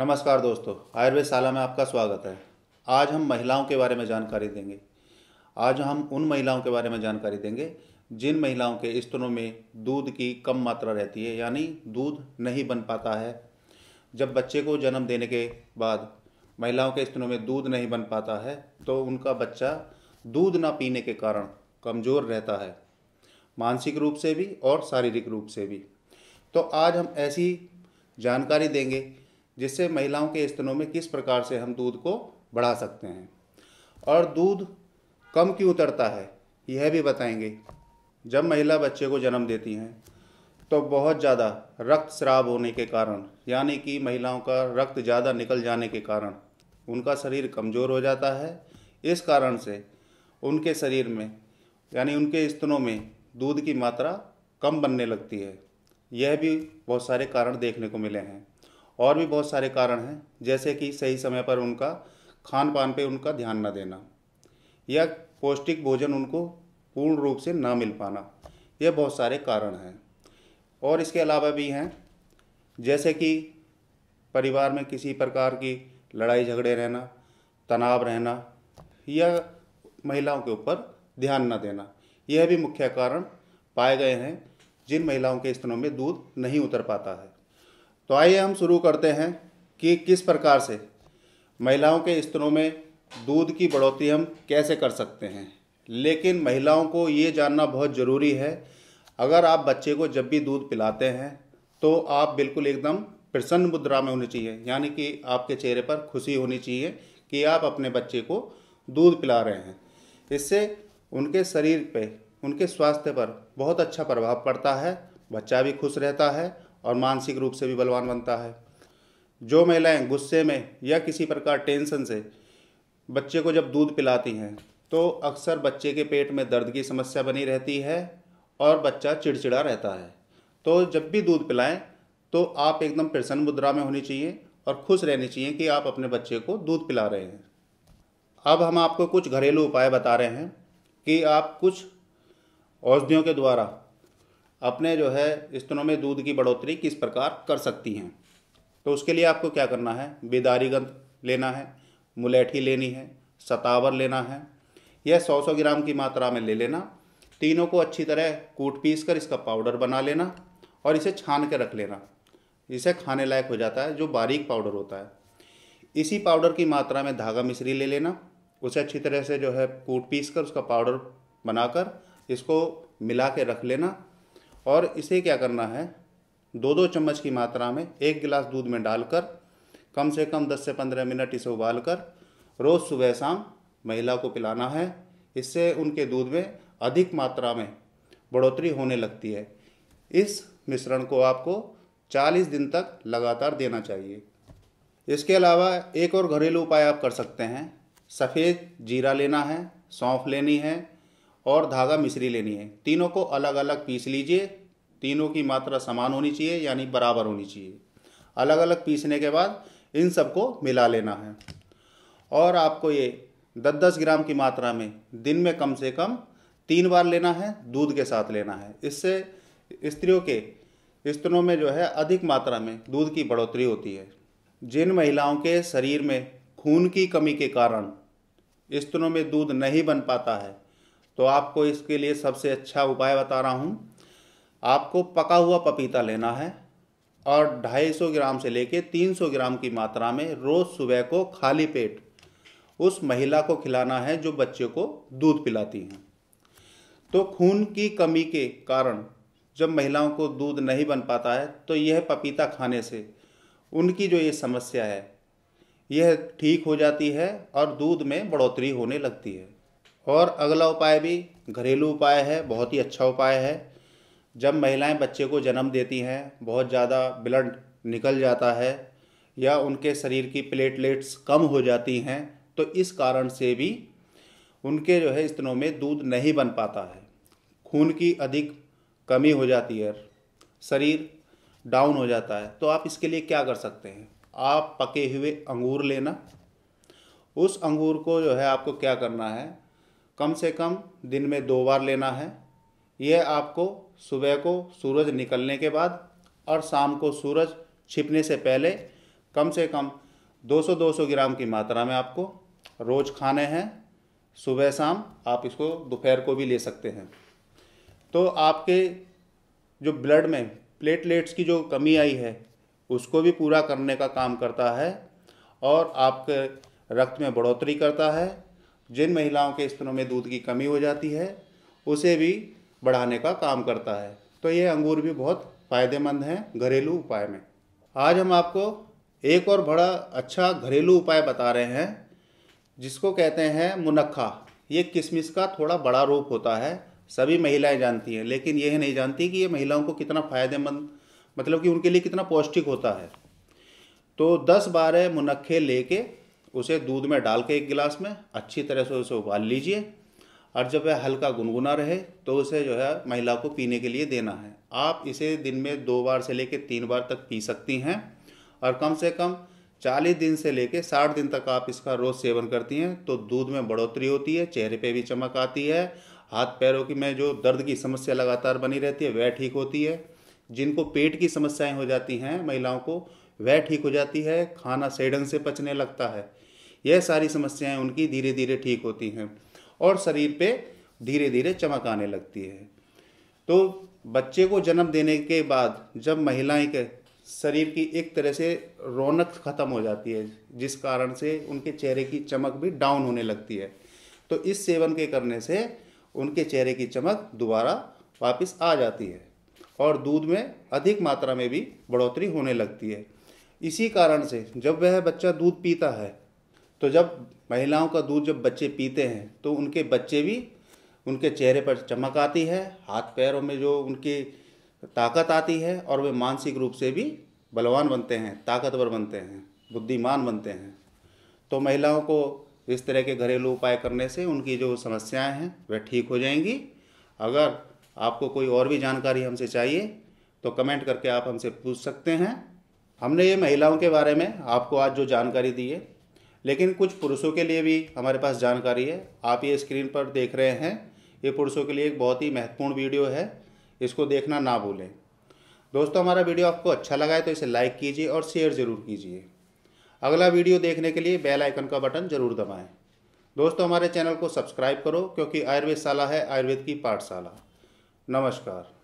नमस्कार दोस्तों आयुर्वेद शाला में आपका स्वागत है आज हम महिलाओं के बारे में जानकारी देंगे आज हम उन महिलाओं के बारे में जानकारी देंगे जिन महिलाओं के स्तनों में दूध की कम मात्रा रहती है यानी दूध नहीं बन पाता है जब बच्चे को जन्म देने के बाद महिलाओं के स्तनों में दूध नहीं बन पाता है तो उनका बच्चा दूध ना पीने के कारण कमज़ोर रहता है मानसिक रूप से भी और शारीरिक रूप से भी तो आज हम ऐसी जानकारी देंगे जिससे महिलाओं के स्तनों में किस प्रकार से हम दूध को बढ़ा सकते हैं और दूध कम क्यों उतरता है यह भी बताएंगे जब महिला बच्चे को जन्म देती हैं तो बहुत ज़्यादा रक्त स्राव होने के कारण यानी कि महिलाओं का रक्त ज़्यादा निकल जाने के कारण उनका शरीर कमज़ोर हो जाता है इस कारण से उनके शरीर में यानी उनके स्तनों में दूध की मात्रा कम बनने लगती है यह भी बहुत सारे कारण देखने को मिले हैं और भी बहुत सारे कारण हैं जैसे कि सही समय पर उनका खान पान पर उनका ध्यान न देना या पौष्टिक भोजन उनको पूर्ण रूप से ना मिल पाना यह बहुत सारे कारण हैं और इसके अलावा भी हैं जैसे कि परिवार में किसी प्रकार की लड़ाई झगड़े रहना तनाव रहना या महिलाओं के ऊपर ध्यान न देना यह भी मुख्य कारण पाए गए हैं जिन महिलाओं के स्तनों में दूध नहीं उतर पाता है तो आइए हम शुरू करते हैं कि किस प्रकार से महिलाओं के स्तरों में दूध की बढ़ोतरी हम कैसे कर सकते हैं लेकिन महिलाओं को ये जानना बहुत ज़रूरी है अगर आप बच्चे को जब भी दूध पिलाते हैं तो आप बिल्कुल एकदम प्रसन्न मुद्रा में होनी चाहिए यानी कि आपके चेहरे पर खुशी होनी चाहिए कि आप अपने बच्चे को दूध पिला रहे हैं इससे उनके शरीर पे उनके स्वास्थ्य पर बहुत अच्छा प्रभाव पड़ता है बच्चा भी खुश रहता है और मानसिक रूप से भी बलवान बनता है जो महिलाएं गुस्से में या किसी प्रकार टेंशन से बच्चे को जब दूध पिलाती हैं तो अक्सर बच्चे के पेट में दर्द की समस्या बनी रहती है और बच्चा चिड़चिड़ा रहता है तो जब भी दूध पिलाएं तो आप एकदम प्रसन्न मुद्रा में होनी चाहिए और खुश रहनी चाहिए कि आप अपने बच्चे को दूध पिला रहे हैं अब हम आपको कुछ घरेलू उपाय बता रहे हैं कि आप कुछ औषधियों के द्वारा अपने जो है स्तनों में दूध की बढ़ोतरी किस प्रकार कर सकती हैं तो उसके लिए आपको क्या करना है बेदारी गंध लेना है मुलेठी लेनी है सतावर लेना है यह सौ सौ ग्राम की मात्रा में ले लेना तीनों को अच्छी तरह कूट पीस कर इसका पाउडर बना लेना और इसे छान के रख लेना इसे खाने लायक हो जाता है जो बारीक पाउडर होता है इसी पाउडर की मात्रा में धागा मिश्री ले लेना उसे अच्छी तरह से जो है कूट पीस कर उसका पाउडर बनाकर इसको मिला के रख लेना और इसे क्या करना है दो दो चम्मच की मात्रा में एक गिलास दूध में डालकर कम से कम 10 से 15 मिनट इसे उबाल कर रोज़ सुबह शाम महिला को पिलाना है इससे उनके दूध में अधिक मात्रा में बढ़ोतरी होने लगती है इस मिश्रण को आपको 40 दिन तक लगातार देना चाहिए इसके अलावा एक और घरेलू उपाय आप कर सकते हैं सफ़ेद जीरा लेना है सौंफ लेनी है और धागा मिश्री लेनी है तीनों को अलग अलग पीस लीजिए तीनों की मात्रा समान होनी चाहिए यानी बराबर होनी चाहिए अलग अलग पीसने के बाद इन सबको मिला लेना है और आपको ये दस दस ग्राम की मात्रा में दिन में कम से कम तीन बार लेना है दूध के साथ लेना है इससे स्त्रियों के स्तनों में जो है अधिक मात्रा में दूध की बढ़ोतरी होती है जिन महिलाओं के शरीर में खून की कमी के कारण स्तनों में दूध नहीं बन पाता है तो आपको इसके लिए सबसे अच्छा उपाय बता रहा हूँ आपको पका हुआ पपीता लेना है और 250 ग्राम से लेके 300 ग्राम की मात्रा में रोज़ सुबह को खाली पेट उस महिला को खिलाना है जो बच्चे को दूध पिलाती हैं तो खून की कमी के कारण जब महिलाओं को दूध नहीं बन पाता है तो यह पपीता खाने से उनकी जो ये समस्या है यह ठीक हो जाती है और दूध में बढ़ोतरी होने लगती है और अगला उपाय भी घरेलू उपाय है बहुत ही अच्छा उपाय है जब महिलाएं बच्चे को जन्म देती हैं बहुत ज़्यादा ब्लड निकल जाता है या उनके शरीर की प्लेटलेट्स कम हो जाती हैं तो इस कारण से भी उनके जो है स्तनों में दूध नहीं बन पाता है खून की अधिक कमी हो जाती है शरीर डाउन हो जाता है तो आप इसके लिए क्या कर सकते हैं आप पके हुए अंगूर लेना उस अंगूर को जो है आपको क्या करना है कम से कम दिन में दो बार लेना है यह आपको सुबह को सूरज निकलने के बाद और शाम को सूरज छिपने से पहले कम से कम 200-200 ग्राम की मात्रा में आपको रोज़ खाने हैं सुबह शाम आप इसको दोपहर को भी ले सकते हैं तो आपके जो ब्लड में प्लेटलेट्स की जो कमी आई है उसको भी पूरा करने का काम करता है और आपके रक्त में बढ़ोतरी करता है जिन महिलाओं के स्तनों में दूध की कमी हो जाती है उसे भी बढ़ाने का काम करता है तो ये अंगूर भी बहुत फ़ायदेमंद हैं घरेलू उपाय में आज हम आपको एक और बड़ा अच्छा घरेलू उपाय बता रहे हैं जिसको कहते हैं मुनक्खा ये किशमिश का थोड़ा बड़ा रूप होता है सभी महिलाएं जानती हैं लेकिन यह नहीं जानती कि ये महिलाओं को कितना फ़ायदेमंद मतलब कि उनके लिए कितना पौष्टिक होता है तो दस बारह मुनक्खे लेके उसे दूध में डाल के एक गिलास में अच्छी तरह से उसे उबाल लीजिए और जब वह हल्का गुनगुना रहे तो उसे जो है महिला को पीने के लिए देना है आप इसे दिन में दो बार से लेकर तीन बार तक पी सकती हैं और कम से कम चालीस दिन से लेकर साठ दिन तक आप इसका रोज़ सेवन करती हैं तो दूध में बढ़ोतरी होती है चेहरे पे भी चमक आती है हाथ पैरों की में जो दर्द की समस्या लगातार बनी रहती है वह ठीक होती है जिनको पेट की समस्याएं हो जाती हैं महिलाओं को वह ठीक हो जाती है खाना सेडन से पचने लगता है यह सारी समस्याएं उनकी धीरे धीरे ठीक होती हैं और शरीर पे धीरे धीरे चमक आने लगती है तो बच्चे को जन्म देने के बाद जब महिलाएं के शरीर की एक तरह से रौनक ख़त्म हो जाती है जिस कारण से उनके चेहरे की चमक भी डाउन होने लगती है तो इस सेवन के करने से उनके चेहरे की चमक दोबारा वापस आ जाती है और दूध में अधिक मात्रा में भी बढ़ोतरी होने लगती है इसी कारण से जब वह बच्चा दूध पीता है तो जब महिलाओं का दूध जब बच्चे पीते हैं तो उनके बच्चे भी उनके चेहरे पर चमक आती है हाथ पैरों में जो उनकी ताकत आती है और वे मानसिक रूप से भी बलवान बनते हैं ताकतवर बनते हैं बुद्धिमान बनते हैं तो महिलाओं को इस तरह के घरेलू उपाय करने से उनकी जो समस्याएं हैं वह ठीक हो जाएंगी अगर आपको कोई और भी जानकारी हमसे चाहिए तो कमेंट करके आप हमसे पूछ सकते हैं हमने ये महिलाओं के बारे में आपको आज जो जानकारी दी है लेकिन कुछ पुरुषों के लिए भी हमारे पास जानकारी है आप ये स्क्रीन पर देख रहे हैं ये पुरुषों के लिए एक बहुत ही महत्वपूर्ण वीडियो है इसको देखना ना भूलें दोस्तों हमारा वीडियो आपको अच्छा लगा है तो इसे लाइक कीजिए और शेयर ज़रूर कीजिए अगला वीडियो देखने के लिए बेल आइकन का बटन ज़रूर दबाएं दोस्तों हमारे चैनल को सब्सक्राइब करो क्योंकि आयुर्वेदशाला है आयुर्वेद की पाठशाला नमस्कार